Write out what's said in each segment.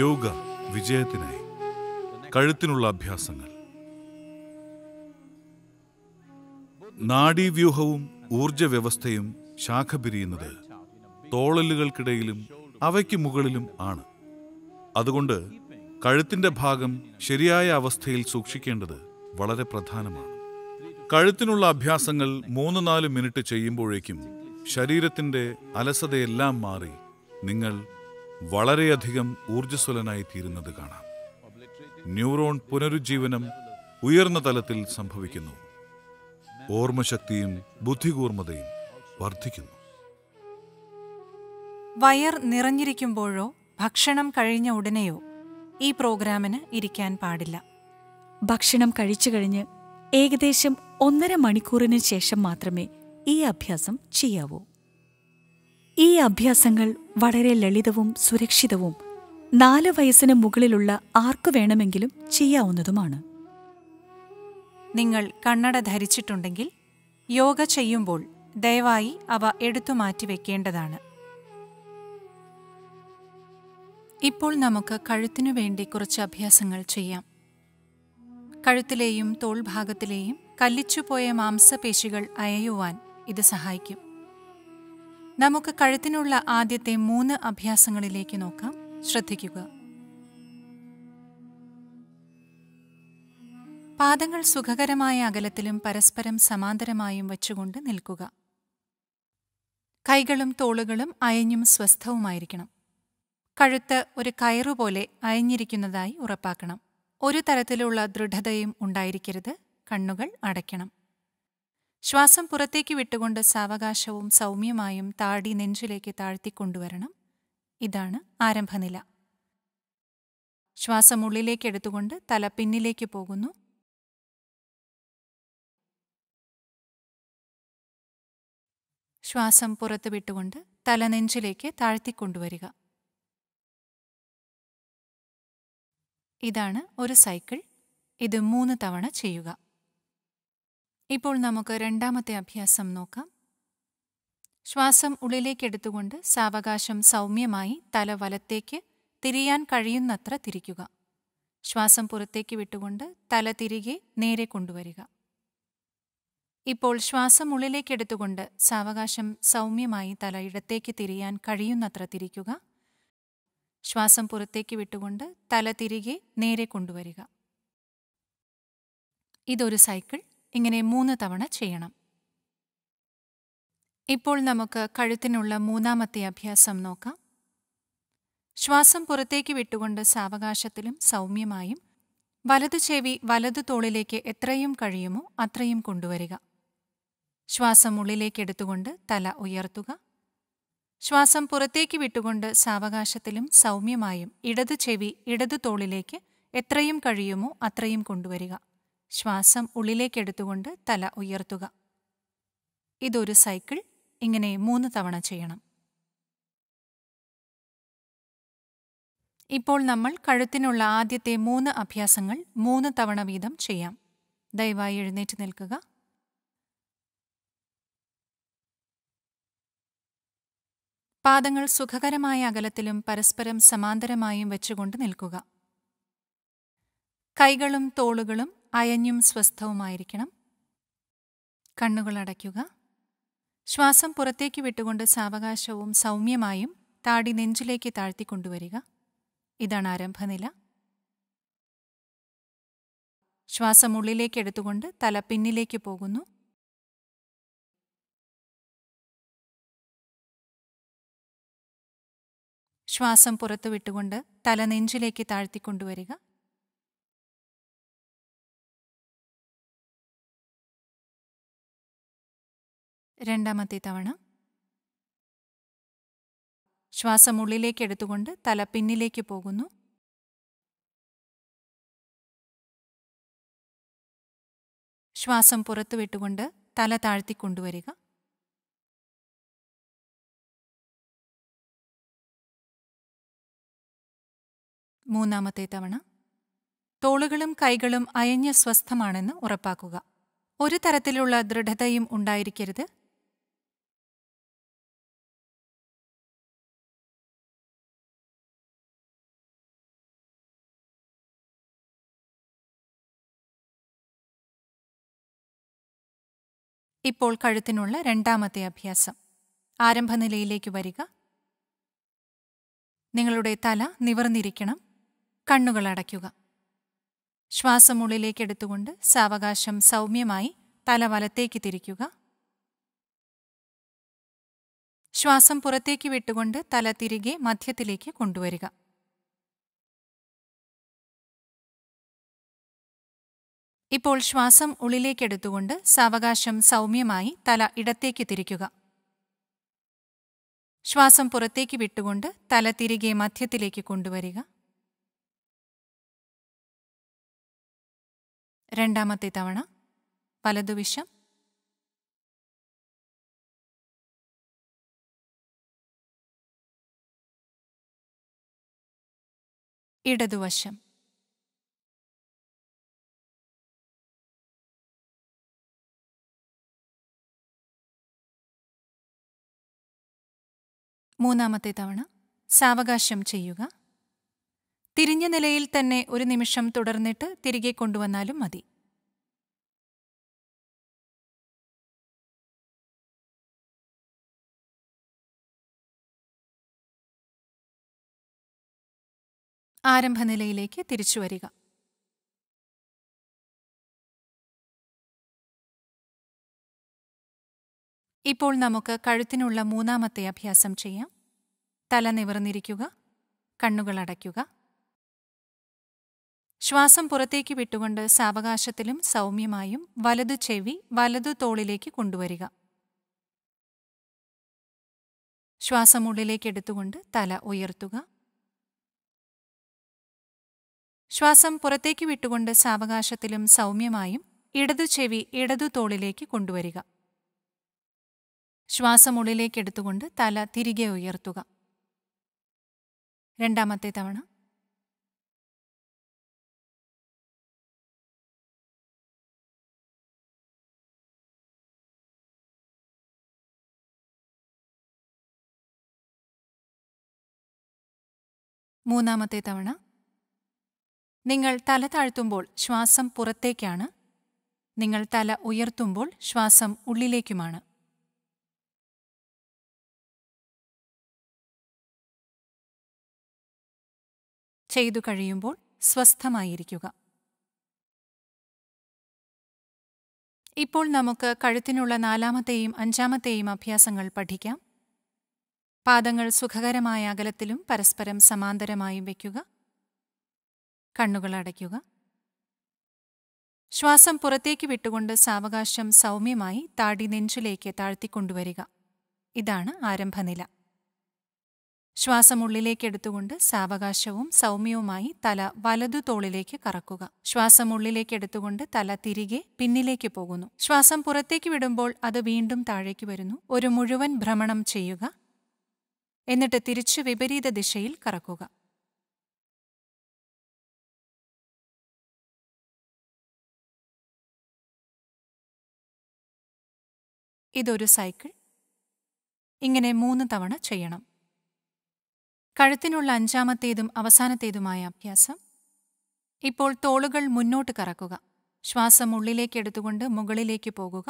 യോഗ വിജയത്തിനായി കഴുത്തിനുള്ള അഭ്യാസങ്ങൾ നാഡീവ്യൂഹവും ഊർജ വ്യവസ്ഥയും ശാഖ പിരിയുന്നത് തോളലുകൾക്കിടയിലും അവയ്ക്ക് മുകളിലും ആണ് അതുകൊണ്ട് കഴുത്തിന്റെ ഭാഗം ശരിയായ അവസ്ഥയിൽ സൂക്ഷിക്കേണ്ടത് വളരെ പ്രധാനമാണ് കഴുത്തിനുള്ള അഭ്യാസങ്ങൾ മൂന്ന് നാല് മിനിറ്റ് ചെയ്യുമ്പോഴേക്കും ശരീരത്തിന്റെ അലസതയെല്ലാം മാറി നിങ്ങൾ വളരെയധികം ഊർജ്ജസ്വലനായി തീരുന്നത് കാണാം ന്യൂറോൺ പുനരുജ്ജീവനം ഉയർന്ന തലത്തിൽ സംഭവിക്കുന്നു ഓർമ്മശക്തിയും ബുദ്ധികൂർമ്മതയും വർദ്ധിക്കുന്നു വയർ നിറഞ്ഞിരിക്കുമ്പോഴോ ഭക്ഷണം കഴിഞ്ഞ ഉടനെയോ ഈ പ്രോഗ്രാമിന് ഇരിക്കാൻ പാടില്ല ഭക്ഷണം കഴിച്ചു കഴിഞ്ഞ് ഏകദേശം ഒന്നര മണിക്കൂറിന് ശേഷം മാത്രമേ ഈ അഭ്യാസം ചെയ്യാവൂ ഈ അഭ്യാസങ്ങൾ വളരെ ലളിതവും സുരക്ഷിതവും നാല് വയസ്സിന് മുകളിലുള്ള ആർക്കു വേണമെങ്കിലും ചെയ്യാവുന്നതുമാണ് നിങ്ങൾ കണ്ണട ധരിച്ചിട്ടുണ്ടെങ്കിൽ യോഗ ചെയ്യുമ്പോൾ ദയവായി അവ എടുത്തു മാറ്റിവെക്കേണ്ടതാണ് ഇപ്പോൾ നമുക്ക് കഴുത്തിനു വേണ്ടി കുറച്ച് അഭ്യാസങ്ങൾ ചെയ്യാം കഴുത്തിലെയും തോൾഭാഗത്തിലെയും കല്ലിച്ചുപോയ മാംസപേശികൾ അയയുവാൻ ഇത് സഹായിക്കും നമുക്ക് കഴുത്തിനുള്ള ആദ്യത്തെ മൂന്ന് അഭ്യാസങ്ങളിലേക്ക് നോക്കാം ശ്രദ്ധിക്കുക പാദങ്ങൾ സുഖകരമായ അകലത്തിലും പരസ്പരം സമാന്തരമായും വച്ചുകൊണ്ട് നിൽക്കുക കൈകളും തോളുകളും അയഞ്ഞും സ്വസ്ഥവുമായിരിക്കണം കഴുത്ത് ഒരു കയറുപോലെ അയഞ്ഞിരിക്കുന്നതായി ഉറപ്പാക്കണം ഒരു തരത്തിലുള്ള ദൃഢതയും ഉണ്ടായിരിക്കരുത് കണ്ണുകൾ അടയ്ക്കണം ശ്വാസം പുറത്തേക്ക് വിട്ടുകൊണ്ട് സാവകാശവും സൗമ്യമായും താടി നെഞ്ചിലേക്ക് താഴ്ത്തിക്കൊണ്ടുവരണം ഇതാണ് ആരംഭനില ശ്വാസം ഉള്ളിലേക്ക് എടുത്തുകൊണ്ട് തല പിന്നിലേക്ക് പോകുന്നു ശ്വാസം പുറത്ത് വിട്ടുകൊണ്ട് തല നെഞ്ചിലേക്ക് താഴ്ത്തിക്കൊണ്ടുവരിക ഇതാണ് ഒരു സൈക്കിൾ ഇത് മൂന്ന് തവണ ചെയ്യുക ഇപ്പോൾ നമുക്ക് രണ്ടാമത്തെ അഭ്യാസം നോക്കാം ശ്വാസം ഉള്ളിലേക്കെടുത്തുകൊണ്ട് സാവകാശം സൗമ്യമായി തല വലത്തേക്ക് തിരിയാൻ കഴിയുന്നത്ര തിരിക്കുക ശ്വാസം പുറത്തേക്ക് വിട്ടുകൊണ്ട് തല തിരികെ നേരെ കൊണ്ടുവരിക ഇപ്പോൾ ശ്വാസം ഉള്ളിലേക്കെടുത്തുകൊണ്ട് സാവകാശം സൗമ്യമായി തല ഇടത്തേക്ക് തിരിയാൻ കഴിയുന്നത്ര തിരിക്കുക ശ്വാസം പുറത്തേക്ക് വിട്ടുകൊണ്ട് തല തിരികെ നേരെ കൊണ്ടുവരിക ഇതൊരു സൈക്കിൾ ഇങ്ങനെ മൂന്ന് തവണ ചെയ്യണം ഇപ്പോൾ നമുക്ക് കഴുത്തിനുള്ള മൂന്നാമത്തെ അഭ്യാസം നോക്കാം ശ്വാസം പുറത്തേക്ക് വിട്ടുകൊണ്ട് സാവകാശത്തിലും സൗമ്യമായും വലതു ചെവി വലതു തോളിലേക്ക് എത്രയും കഴിയുമോ അത്രയും കൊണ്ടുവരിക ശ്വാസം ഉള്ളിലേക്ക് എടുത്തുകൊണ്ട് തല ഉയർത്തുക ശ്വാസം പുറത്തേക്ക് വിട്ടുകൊണ്ട് സാവകാശത്തിലും സൗമ്യമായും ഇടതു ചെവി ഇടതു തോളിലേക്ക് എത്രയും കഴിയുമോ അത്രയും കൊണ്ടുവരിക ശ്വാസം ഉള്ളിലേക്കെടുത്തുകൊണ്ട് തല ഉയർത്തുക ഇതൊരു സൈക്കിൾ ഇങ്ങനെ മൂന്ന് തവണ ചെയ്യണം ഇപ്പോൾ നമ്മൾ കഴുത്തിനുള്ള ആദ്യത്തെ മൂന്ന് അഭ്യാസങ്ങൾ മൂന്ന് തവണ വീതം ചെയ്യാം ദയവായി എഴുന്നേറ്റ് നിൽക്കുക പാദങ്ങൾ സുഖകരമായ അകലത്തിലും പരസ്പരം സമാന്തരമായും വെച്ചുകൊണ്ട് നിൽക്കുക കൈകളും തോളുകളും അയഞ്ഞും സ്വസ്ഥവുമായിരിക്കണം കണ്ണുകൾ അടയ്ക്കുക ശ്വാസം പുറത്തേക്ക് വിട്ടുകൊണ്ട് സാവകാശവും സൗമ്യമായും താടി നെഞ്ചിലേക്ക് താഴ്ത്തിക്കൊണ്ടുവരിക ഇതാണ് ആരംഭനില ശ്വാസം ഉള്ളിലേക്ക് എടുത്തുകൊണ്ട് തല പിന്നിലേക്ക് പോകുന്നു ശ്വാസം പുറത്തു വിട്ടുകൊണ്ട് തല നെഞ്ചിലേക്ക് താഴ്ത്തിക്കൊണ്ടുവരിക രണ്ടാമത്തെ തവണ ശ്വാസം ഉള്ളിലേക്ക് എടുത്തുകൊണ്ട് തല പിന്നിലേക്ക് പോകുന്നു ശ്വാസം പുറത്തു വിട്ടുകൊണ്ട് തല കൊണ്ടുവരിക മൂന്നാമത്തെ തവണ തോളുകളും കൈകളും അയഞ്ഞ സ്വസ്ഥമാണെന്ന് ഉറപ്പാക്കുക ഒരു തരത്തിലുള്ള ദൃഢതയും ഉണ്ടായിരിക്കരുത് ഇപ്പോൾ കഴുത്തിനുള്ള രണ്ടാമത്തെ അഭ്യാസം ആരംഭനിലയിലേക്ക് വരിക നിങ്ങളുടെ തല നിവർന്നിരിക്കണം കണ്ണുകൾ അടയ്ക്കുക ശ്വാസം ഉള്ളിലേക്കെടുത്തുകൊണ്ട് സാവകാശം സൗമ്യമായി തല വലത്തേക്ക് തിരിക്കുക ശ്വാസം പുറത്തേക്ക് വിട്ടുകൊണ്ട് തല തിരികെ മധ്യത്തിലേക്ക് കൊണ്ടുവരിക ഇപ്പോൾ ശ്വാസം ഉള്ളിലേക്കെടുത്തുകൊണ്ട് സാവകാശം സൗമ്യമായി തല ഇടത്തേക്ക് തിരിക്കുക ശ്വാസം പുറത്തേക്ക് വിട്ടുകൊണ്ട് തല തിരികെ മധ്യത്തിലേക്ക് കൊണ്ടുവരിക രണ്ടാമത്തെ തവണ വലതുവിഷം ഇടതുവശം മൂന്നാമത്തെ തവണ സാവകാശം ചെയ്യുക തിരിഞ്ഞ നിലയിൽ തന്നെ ഒരു നിമിഷം തുടർന്നിട്ട് തിരികെ കൊണ്ടുവന്നാലും മതി ആരംഭനിലയിലേക്ക് തിരിച്ചു വരിക ഇപ്പോൾ നമുക്ക് കഴുത്തിനുള്ള മൂന്നാമത്തെ അഭ്യാസം ചെയ്യാം തല നിവർന്നിരിക്കുക കണ്ണുകൾ അടയ്ക്കുക ശ്വാസം പുറത്തേക്ക് വിട്ടുകൊണ്ട് സാവകാശത്തിലും സൗമ്യമായും വലതു ചെവി വലതു തോളിലേക്ക് കൊണ്ടുവരിക ശ്വാസം ഉള്ളിലേക്ക് എടുത്തുകൊണ്ട് തല ഉയർത്തുക ശ്വാസം പുറത്തേക്ക് വിട്ടുകൊണ്ട് സാവകാശത്തിലും സൗമ്യമായും ഇടതു ചെവി ഇടതു തോളിലേക്ക് കൊണ്ടുവരിക ശ്വാസം ഉള്ളിലേക്ക് എടുത്തുകൊണ്ട് തല തിരികെ ഉയർത്തുക രണ്ടാമത്തെ തവണ മൂന്നാമത്തെ തവണ നിങ്ങൾ തല താഴ്ത്തുമ്പോൾ ശ്വാസം പുറത്തേക്കാണ് നിങ്ങൾ തല ഉയർത്തുമ്പോൾ ശ്വാസം ഉള്ളിലേക്കുമാണ് ചെയ്തു കഴിയുമ്പോൾ സ്വസ്ഥമായിരിക്കുക ഇപ്പോൾ നമുക്ക് കഴുത്തിനുള്ള നാലാമത്തെയും അഞ്ചാമത്തെയും അഭ്യാസങ്ങൾ പഠിക്കാം പാദങ്ങൾ സുഖകരമായ അകലത്തിലും പരസ്പരം സമാന്തരമായും വയ്ക്കുക കണ്ണുകൾ അടയ്ക്കുക ശ്വാസം പുറത്തേക്ക് വിട്ടുകൊണ്ട് സാവകാശം സൗമ്യമായി താടി നെഞ്ചിലേക്ക് താഴ്ത്തിക്കൊണ്ടുവരിക ഇതാണ് ആരംഭനില ശ്വാസം ഉള്ളിലേക്ക് എടുത്തുകൊണ്ട് സാവകാശവും സൗമ്യവുമായി തല വലതു തോളിലേക്ക് കറക്കുക ശ്വാസം ഉള്ളിലേക്ക് എടുത്തുകൊണ്ട് തല തിരികെ പിന്നിലേക്ക് പോകുന്നു ശ്വാസം പുറത്തേക്ക് വിടുമ്പോൾ അത് വീണ്ടും താഴേക്ക് വരുന്നു ഒരു മുഴുവൻ ഭ്രമണം ചെയ്യുക എന്നിട്ട് തിരിച്ചു വിപരീത ദിശയിൽ കറക്കുക ഇതൊരു സൈക്കിൾ ഇങ്ങനെ മൂന്ന് തവണ ചെയ്യണം കഴുത്തിനുള്ള അഞ്ചാമത്തേതും അവസാനത്തേതുമായ അഭ്യാസം ഇപ്പോൾ തോളുകൾ മുന്നോട്ട് കറക്കുക ശ്വാസം ഉള്ളിലേക്ക് എടുത്തുകൊണ്ട് മുകളിലേക്ക് പോകുക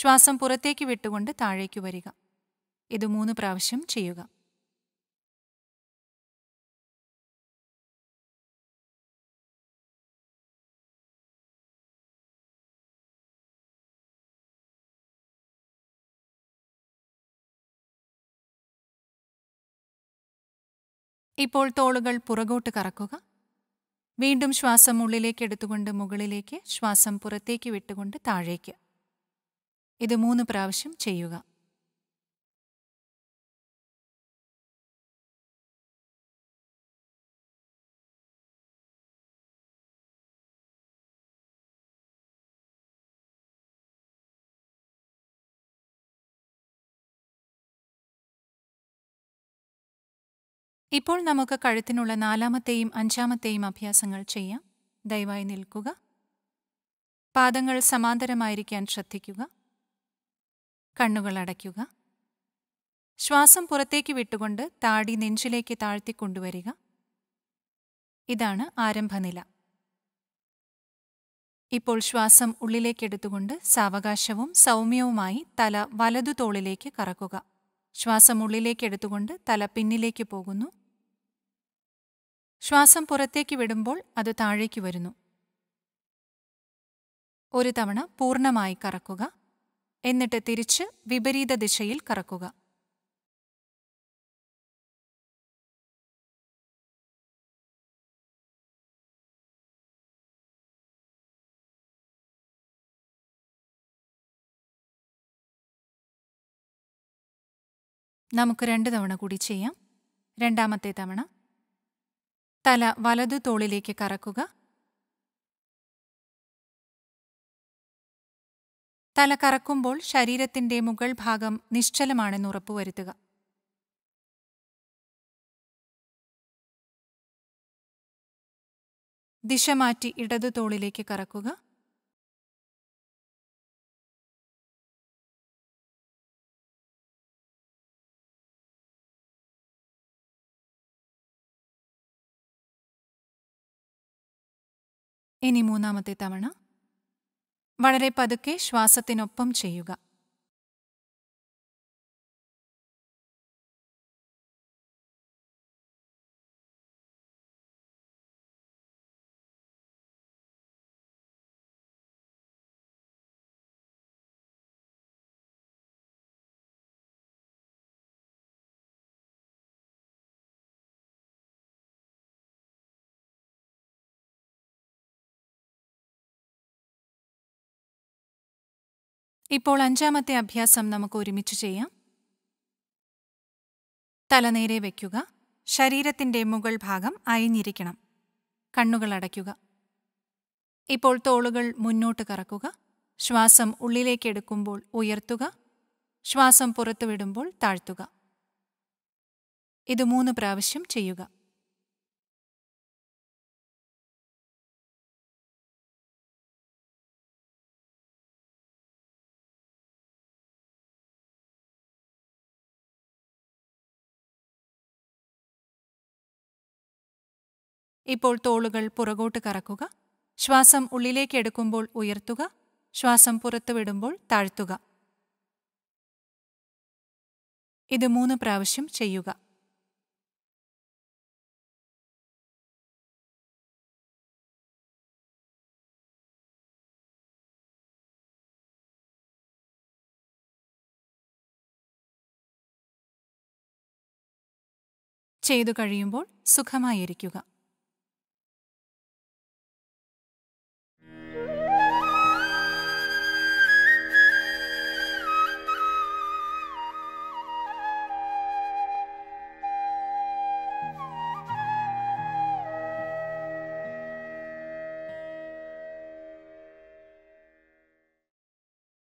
ശ്വാസം പുറത്തേക്ക് വിട്ടുകൊണ്ട് താഴേക്ക് വരിക ഇത് മൂന്ന് പ്രാവശ്യം ചെയ്യുക ഇപ്പോൾ തോളുകൾ പുറകോട്ട് കറക്കുക വീണ്ടും ശ്വാസം ഉള്ളിലേക്ക് എടുത്തുകൊണ്ട് മുകളിലേക്ക് ശ്വാസം പുറത്തേക്ക് വിട്ടുകൊണ്ട് താഴേക്ക് ഇത് മൂന്ന് പ്രാവശ്യം ചെയ്യുക ഇപ്പോൾ നമുക്ക് കഴുത്തിനുള്ള നാലാമത്തെയും അഞ്ചാമത്തെയും അഭ്യാസങ്ങൾ ചെയ്യാം ദയവായി നിൽക്കുക പാദങ്ങൾ സമാന്തരമായിരിക്കാൻ ശ്രദ്ധിക്കുക കണ്ണുകൾ അടയ്ക്കുക ശ്വാസം പുറത്തേക്ക് വിട്ടുകൊണ്ട് താടി നെഞ്ചിലേക്ക് താഴ്ത്തിക്കൊണ്ടുവരിക ഇതാണ് ആരംഭനില ഇപ്പോൾ ശ്വാസം ഉള്ളിലേക്കെടുത്തുകൊണ്ട് സാവകാശവും സൗമ്യവുമായി തല വലതു തോളിലേക്ക് കറക്കുക ശ്വാസം എടുത്തുകൊണ്ട് തല പിന്നിലേക്ക് പോകുന്നു ശ്വാസം പുറത്തേക്ക് വിടുമ്പോൾ അത് താഴേക്ക് വരുന്നു ഒരു തവണ പൂർണ്ണമായി കറക്കുക എന്നിട്ട് തിരിച്ച് വിപരീത ദിശയിൽ കറക്കുക നമുക്ക് രണ്ട് തവണ കൂടി ചെയ്യാം രണ്ടാമത്തെ തവണ തല വലതു തോളിലേക്ക് കറക്കുക തല കറക്കുമ്പോൾ ശരീരത്തിന്റെ മുകൾ ഭാഗം നിശ്ചലമാണെന്ന് ഉറപ്പുവരുത്തുക ദിശ മാറ്റി ഇടതു തോളിലേക്ക് കറക്കുക ഇനി മൂന്നാമത്തെ തവണ വളരെ പതുക്കെ ശ്വാസത്തിനൊപ്പം ചെയ്യുക ഇപ്പോൾ അഞ്ചാമത്തെ അഭ്യാസം നമുക്ക് ഒരുമിച്ച് ചെയ്യാം തലനേരെ വയ്ക്കുക ശരീരത്തിൻ്റെ മുകൾ ഭാഗം അയഞ്ഞിരിക്കണം കണ്ണുകൾ അടയ്ക്കുക ഇപ്പോൾ തോളുകൾ മുന്നോട്ട് കറക്കുക ശ്വാസം ഉള്ളിലേക്ക് എടുക്കുമ്പോൾ ഉയർത്തുക ശ്വാസം പുറത്തുവിടുമ്പോൾ താഴ്ത്തുക ഇത് മൂന്ന് പ്രാവശ്യം ചെയ്യുക ഇപ്പോൾ തോളുകൾ പുറകോട്ട് കറക്കുക ശ്വാസം ഉള്ളിലേക്ക് എടുക്കുമ്പോൾ ഉയർത്തുക ശ്വാസം പുറത്തുവിടുമ്പോൾ താഴ്ത്തുക ഇത് മൂന്ന് പ്രാവശ്യം ചെയ്യുക ചെയ്തു കഴിയുമ്പോൾ സുഖമായിരിക്കുക